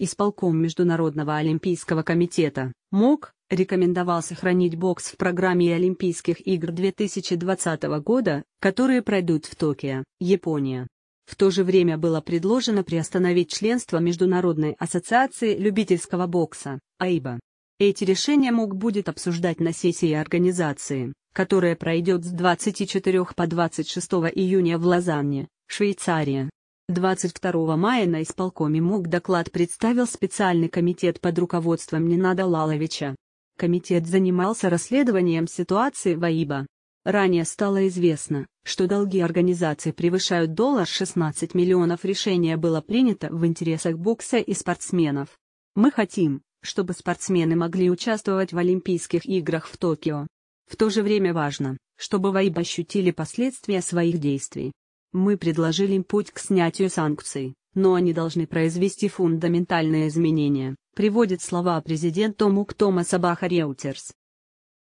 исполком Международного Олимпийского комитета, МОК, рекомендовал сохранить бокс в программе Олимпийских игр 2020 года, которые пройдут в Токио, Япония. В то же время было предложено приостановить членство Международной ассоциации любительского бокса, АИБа. Эти решения МОК будет обсуждать на сессии организации, которая пройдет с 24 по 26 июня в Лозанне, Швейцария. 22 мая на исполкоме МУК доклад представил специальный комитет под руководством Ненада Лаловича. Комитет занимался расследованием ситуации в АИБа. Ранее стало известно, что долги организации превышают доллар 16 миллионов. Решение было принято в интересах бокса и спортсменов. Мы хотим, чтобы спортсмены могли участвовать в Олимпийских играх в Токио. В то же время важно, чтобы ВАИБ ощутили последствия своих действий. Мы предложили им путь к снятию санкций, но они должны произвести фундаментальные изменения, приводит слова президента Томаса Сабаха Реутерс.